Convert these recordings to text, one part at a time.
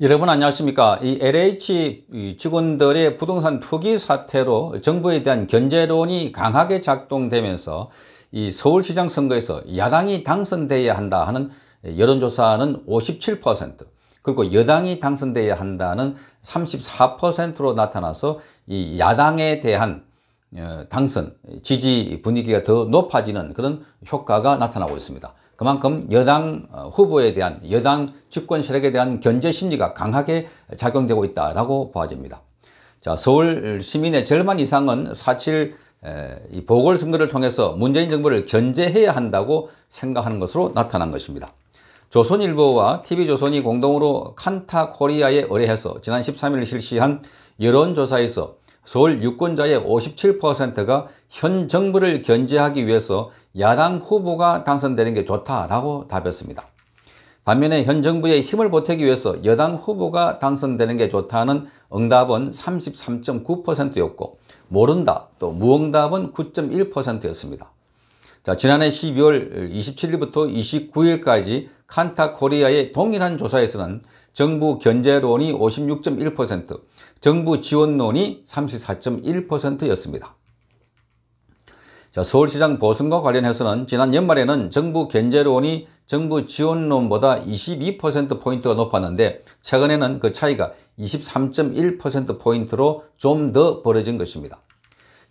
여러분 안녕하십니까 이 LH 직원들의 부동산 투기 사태로 정부에 대한 견제론이 강하게 작동되면서 이 서울시장 선거에서 야당이 당선돼야 한다 하는 여론조사는 57% 그리고 여당이 당선돼야 한다는 34%로 나타나서 이 야당에 대한 어, 당선 지지 분위기가 더 높아지는 그런 효과가 나타나고 있습니다 그만큼 여당 어, 후보에 대한 여당 집권 세력에 대한 견제 심리가 강하게 작용되고 있다라고 보아집니다. 자, 서울 시민의 절반 이상은 사실 이 보궐선거를 통해서 문재인 정부를 견제해야 한다고 생각하는 것으로 나타난 것입니다. 조선일보와 TV조선이 공동으로 칸타코리아에 의뢰해서 지난 13일 실시한 여론조사에서 서울 유권자의 57%가 현 정부를 견제하기 위해서 야당 후보가 당선되는 게 좋다라고 답했습니다. 반면에 현 정부의 힘을 보태기 위해서 여당 후보가 당선되는 게 좋다는 응답은 33.9%였고 모른다 또 무응답은 9.1%였습니다. 자 지난해 12월 27일부터 29일까지 칸타 코리아의 동일한 조사에서는 정부 견제론이 56.1%, 정부 지원론이 34.1%였습니다. 자, 서울시장 보선과 관련해서는 지난 연말에는 정부 견제론이 정부 지원론보다 22%포인트가 높았는데 최근에는 그 차이가 23.1%포인트로 좀 더 벌어진 것입니다.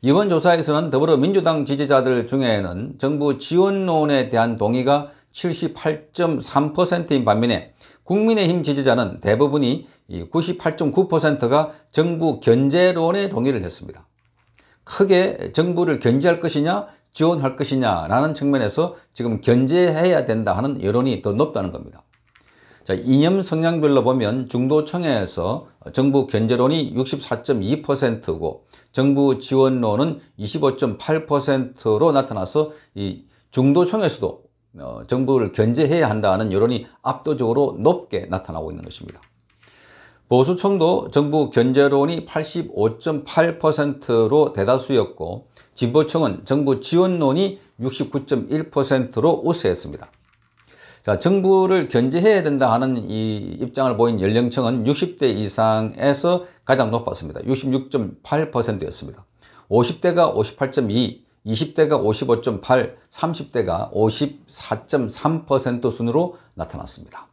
이번 조사에서는 더불어민주당 지지자들 중에는 정부 지원론에 대한 동의가 78.3%인 반면에 국민의힘 지지자는 대부분이 98.9%가 정부 견제론에 동의를 했습니다. 크게 정부를 견제할 것이냐 지원할 것이냐라는 측면에서 지금 견제해야 된다 하는 여론이 더 높다는 겁니다. 자, 이념 성향별로 보면 중도청에서 정부 견제론이 64.2%고 정부 지원론은 25.8%로 나타나서 이중도청에서도 어, 정부를 견제해야 한다는 여론이 압도적으로 높게 나타나고 있는 것입니다. 보수층도 정부 견제론이 85.8%로 대다수였고 진보층은 정부 지원론이 69.1%로 우세했습니다. 자, 정부를 견제해야 된다 하는 이 입장을 보인 연령층은 60대 이상에서 가장 높았습니다. 66.8%였습니다. 50대가 58.2, 20대가 55.8, 30대가 54.3% 순으로 나타났습니다.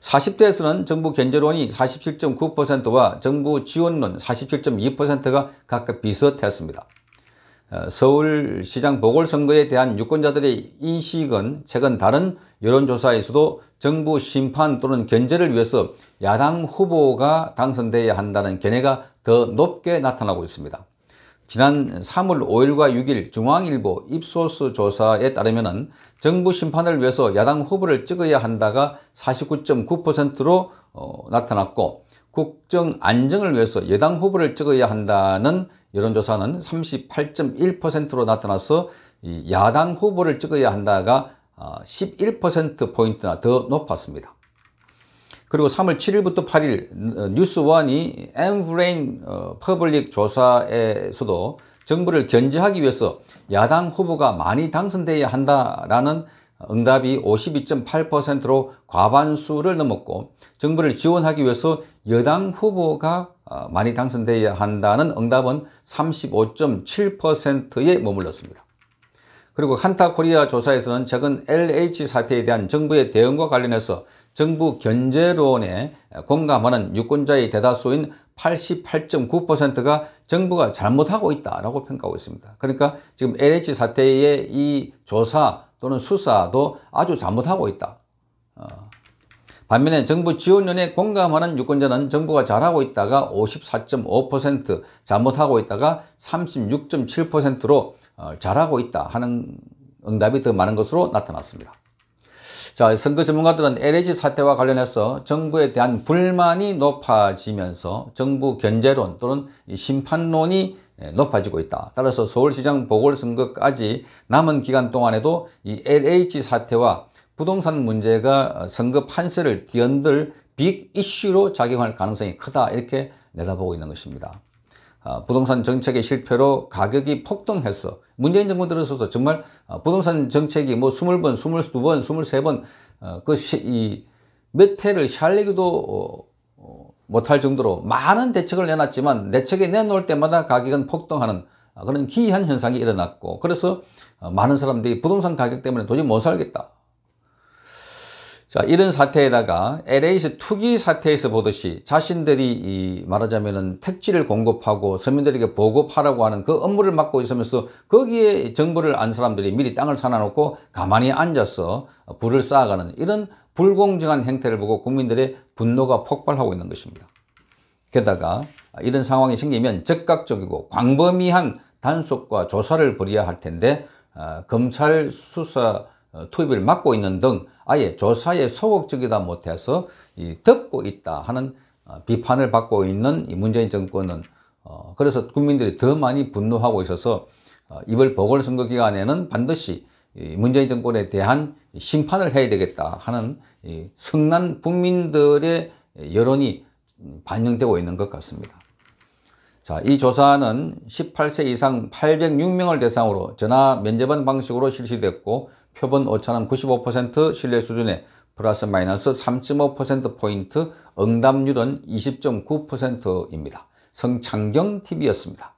40대에서는 정부 견제론이 47.9%와 정부 지원론 47.2%가 각각 비슷했습니다. 어, 서울시장 보궐선거에 대한 유권자들의 인식은 최근 다른 여론조사에서도 정부 심판 또는 견제를 위해서 야당 후보가 당선되어야 한다는 견해가 더 높게 나타나고 있습니다. 지난 3월 5일과 6일 중앙일보 입소스 조사에 따르면 정부 심판을 위해서 야당 후보를 찍어야 한다가 49.9%로 어, 나타났고 국정 안정을 위해서 여당 후보를 찍어야 한다는 여론조사는 38.1%로 나타나서 야당 후보를 찍어야 한다가 11%포인트나 아, 더 높았습니다. 그리고 3월 7일부터 8일 어, 뉴스원이 엠브레인 어, 퍼블릭 조사에서도 정부를 견제하기 위해서 야당 후보가 많이 당선돼야 한다라는 응답이 52.8%로 과반수를 넘었고 정부를 지원하기 위해서 여당 후보가 어, 많이 당선돼야 한다는 응답은 35.7%에 머물렀습니다. 그리고 한타코리아 조사에서는 최근 LH 사태에 대한 정부의 대응과 관련해서 정부 견제론에 공감하는 유권자의 대다수인 88.9%가 정부가 잘못하고 있다라고 평가하고 있습니다. 그러니까 지금 LH 사태의 이 조사 또는 수사도 아주 잘못하고 있다. 어. 반면에 정부 지원론에 공감하는 유권자는 정부가 잘하고 있다가 54.5%, 잘못하고 있다가 36.7%로 어, 잘하고 있다 하는 응답이 더 많은 것으로 나타났습니다. 자, 선거 전문가들은 LH 사태와 관련해서 정부에 대한 불만이 높아지면서 정부 견제론 또는 심판론이 예, 높아지고 있다. 따라서 서울시장 보궐선거까지 남은 기간 동안에도 이 LH 사태와 부동산 문제가 어, 선거 판세를 뒤흔들 빅 이슈로 작용할 가능성이 크다 이렇게 내다보고 있는 것입니다. 아, 부동산 정책의 실패로 가격이 폭등해서 문재인 정부 들어서서 정말 아, 부동산 정책이 뭐 20번, 22번, 23번 그몇 해를 샬리기도 못할 정도로 많은 대책을 내놨지만 대책에 내놓을 때마다 가격은 폭등하는 아, 그런 기이한 현상이 일어났고 그래서 어, 많은 사람들이 부동산 가격 때문에 도저히 못 살겠다. 자, 이런 사태에다가 LA에서 투기 사태에서 보듯이 자신들이 이 말하자면은 택지를 공급하고 서민들에게 보급하라고 하는 그 업무를 맡고 있으면서 거기에 정부를 안 사람들이 미리 땅을 사놔놓고 가만히 앉아서 불을 쌓아가는 이런 불공정한 행태를 보고 국민들의 분노가 폭발하고 있는 것입니다. 게다가 이런 상황이 생기면 즉각적이고 광범위한 단속과 조사를 벌여야 할 텐데 아, 검찰 수사 어, 투입을 막고 있는 등 아예 조사에 소극적이다 못해서 이 덮고 있다 하는 어, 비판을 받고 있는 이 문재인 정권은 어, 그래서 국민들이 더 많이 분노하고 있어서 어, 이번 보궐선거 기간에는 반드시 이 문재인 정권에 대한 심판을 해야 되겠다 하는 이 성난 국민들의 여론이 반영되고 있는 것 같습니다. 자, 이 조사는 18세 이상 806명을 대상으로 전화 면접한 방식으로 실시됐고 표본 오차는 95% 신뢰 수준에 플러스 마이너스 3.5%포인트 응답률은 20.9%입니다. 성창경TV였습니다.